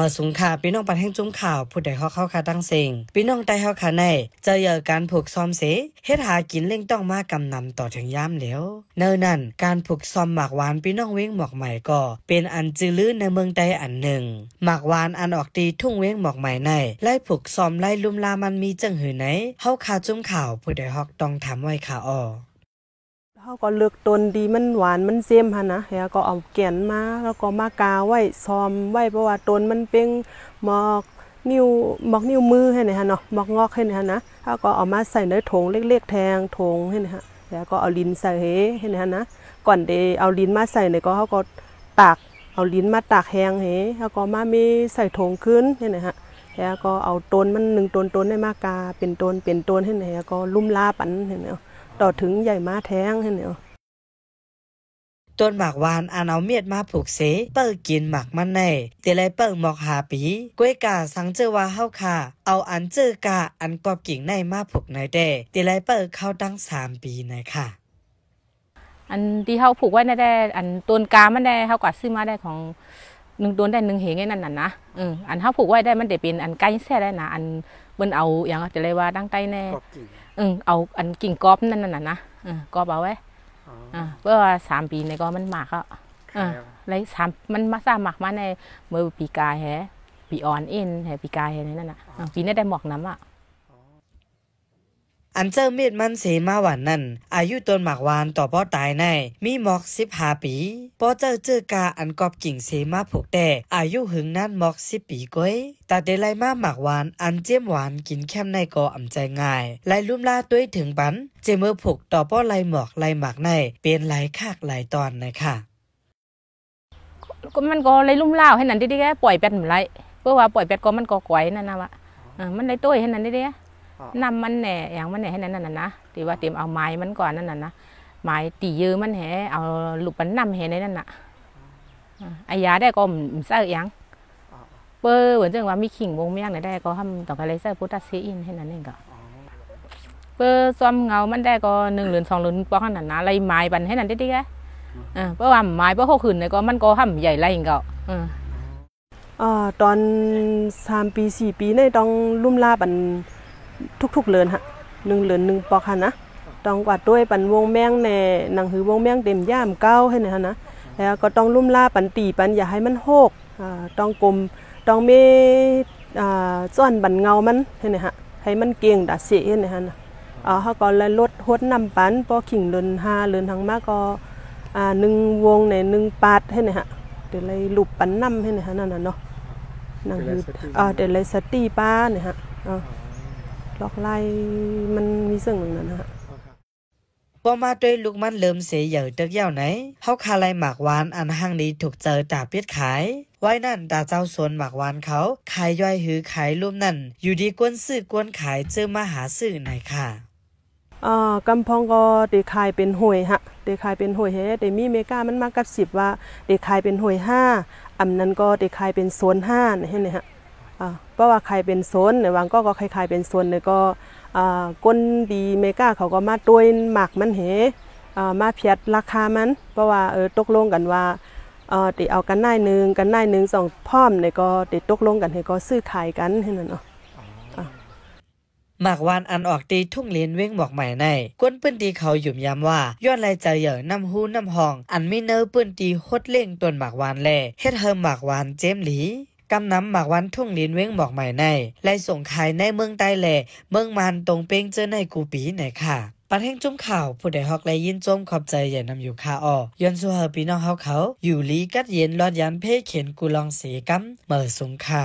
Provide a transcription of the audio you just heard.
มาสูงข่ะพี่น้องปันแห่งจุ้มข่าวผู้ใดเขาเข้าคาตั้งเสงพี่น้องใต้เข้าคาในเจอเยอการผูกซ้อมเสเฮ็ดหากินเล่งต้องมากำนำต่อถึงย่ามแล้วเนินนั่น การผูกซ้อมหมากหวานพี่น้องเว้งหมอกใหม่ก็ เป็นอันจือลื้อในเมืองใดอันหนึ่งหมากหวานอันออกตีทุ่งเว้งหมอกใหม่ในไล่ผูกซ้อมไล่ลุมลามันมีจังหือไหนเ้าคาจุ้มข่าวผู้ใดฮอกต้องถามไว้ขาออเขาก็เลือกต้นดีมันหวานมันเซมฮะนะแล้วก็เอาแก่นมาแล้วก็มากาไว้ซ้อมไว้เพราะว่าต้นมันเป็นหมอกนิ้วหมอกนิ้วมือให้นะฮะเนาะหมอกงอกให้นะฮะนะเขาก็เอามาใส่ในถุงเล็ก ๆแทงถุงให้นะฮะแล้วก็เอาลิ้นใส่เฮให้นนะฮะนะก่อนเดยเอาลิ้นมาใส่เนี่ยก็เขาก็ตากเอาลิ้นมาตากแห้งเฮเแล้วก็มามีใส่ถงขึ้นให้นี่มฮะแล้วก็เอาต้นมันหนึ่งต้นต้นใน้มากาเป็นต้นเป็นต้นให้นี่ฮก็ลุ่มลาปันเห็นไหมต่อถึงใหญ่ม้าแท้งให้เนี่ยต้นหมากวานอันเอาเมียดมาผูกเสเปิ้กินหมากมันแน่เตเลยเปิ้หมอกหาปีกล้วยกาสังเจอว่าเฮาค่ะ เอาอันเจอกาอันกอบกิ่งในมาผูกในแด่เตเลยเปิ้เข้าตั้งสามปีในค่ะ อันที่เฮาผูกไว้ในแด่อันต้นกามันแด่เฮากัดซื้อมาได้ของหนึ่งต้นได้หนึ่งเหงไอนั่นน่ะนะ อืออันเฮาผูกไว้ได้มันเดเป็น อันใกล้แท้ได้นะอันเัิ้นเอาอย่างจะเลยว่าดั้งใต้แน่เออเอาอันกิ่งกอบนั่นน่ะนะกอบเอาไว้อ่าเพื่อว่าสามปีในก็มันหมากอ่ะอ่าไรสามมันมาสามหมักมาในเมื่อปีกายแฮปีออนเอ็นแฮปีกายแฮนั่นน่ะปีนี้ได้หมอกน้ำอ่ะอันเจ้าเม็ดมันเสมาหวานนั่นอายุตนหมากวานต่อป้อตายใน มีหมอกสิบหาปีป้อเจ้าเจอกาอันกอบกิ่งเสมาผูกแต่อายุหึงนั่นหมอกสิบปีก้อยตาเดลัยมาหมากวานอันเจียมหวานกินแคมในกออ่ำใจง่ายลายลุ่มลาด้วยถึงปัน เจมือผูกต่อป้อลายหมอกลายหมากในเป็นลายคากลายตอนนะค่ะก็มันก็ายลุ่มลาให้นั่นดิดิแกปล่อยแปดเหมือนไรเพื่อว่าปล่อยแปดก็มันก็ไกวนั่นนะวะมันไยตุ้ยให้นั่นดิดินำมันแหน่อย่างมันแหน่ให้นั่นน่ะนะตีว่าเตรียมเอาไม้มันก่อนนั่นน่ะนะ ไม้ตียื้อมันแห่เอาหลุบมันนำแห่ในนั่นน่ะอายาได้ก็มเสื้อยังเปอร์เหมือนจังว่ามีขิงวงเมียงไนได้ก็ทำต่อไปเลยเสื้อพุทธเสียอินให้นั่นเองก็เปอร์ซ้อมเงามันได้ก็หนึ่งหลืนสองหลืนปองขนาดนะไรไม้บันให้นั่นได้ดีแกเปอระว่าไม้เปอร์หกขืนเลยก็มันก็ทำใหญ่ไรเองก็อ่าตอนสามปีสี่ปีในต้องลุ่มลาบันทุก ๆเลินฮะหนึ่งเลินหนึ่งปอกฮะนะต้องกวาดด้วยปันวงแมงแน่หนังหือวงแมงเต็มย่ามเก้าให้นะฮะนะแล้วก็ต้องลุ่มล่าปันตีปันอย่าให้มันโหกต้องกลมต้องไมจ้อนบันเงามันให้นไหมฮะให้มันเก่งดัดเสียให็นไหมฮะอ๋เขาก็เลยลดหดนำปันปอขิงเลินห้าเลินทางมากก็อหนึ่งวงในหนึ่งปาดให้นไหมฮะเดี๋ยวเลยลุบปันนำให้นไหมฮะนั่นน่ะเนาะหนังหือเดี๋ยวเลยสตีป้าเนี่ยฮะอ๋อลอกไล่มันมีสึ่งมือนันฮะพอมาด้วยลูกมันเลิมเสียหย่เตึกยาวไหนเขาคาไลหมากหวานอันห้างนี้ถูกเจอตาเปียดขาย ไว้นั่น ตาเจ้าสวนหมากหวานเขาขายย่อยหือขายรูปนั่น อยู่ดีกวนซื้อกวนขายเจอมาหาซื้อไหนค่ะอ่ากำพองก็เดขายเป็นหวยฮะเดขายเป็นหวยเฮ้เดมีเมกามันมากับสิบว่าเดขายเป็นหวยห้าอันนั้นก็เดขายเป็นโซนห้าเห็นไหมฮะเพราะว่าใครเป็นโซนในวางก็ก็ใครๆเป็นโซนเนี่ยก็ก้นดีเมกาเขาก็มาต้วยหมักมันเหมาเพียดราคามันเพราะว่าเออตกลงกันว่าเออติเอากันนายหนึ่งกันนายหนึ่งสองพ่อมเนี่ยก็ติตกลงกันให้ก็ซื้อขายกันให้นั่นเนาะหมากวานอันออกตีทุ่งเลนเว้งหมอกใหม่ในก้นปื้นตีเขาหยุ่มย้ำว่าย้อนไรใจเหยื่อน้ำหูน้ำหอง อันไม่เนอปื้นตีฮดเล่งตนหมากวานแล่เฮ็ดเฮอหมากวานเจมหลีกำน้ำหมากวันทุ่งลินเว้งหมอกใหม่ในไล่ส่งขายในเมืองใต้แหล่เมืองมันตรงเป้งเจอในกูปีไหนค่ะ ปัดแห่งจุ้มข่าวผู้ใดฮอกและยินจมขอบใจใหญ่นำอยู่คาออย้อนสู่เฮอปีน้องเขาเขา อยู่ลีกัดเย็นรอดยันเพ่เขียนกูลองเสกัมเมอสุงค่ะ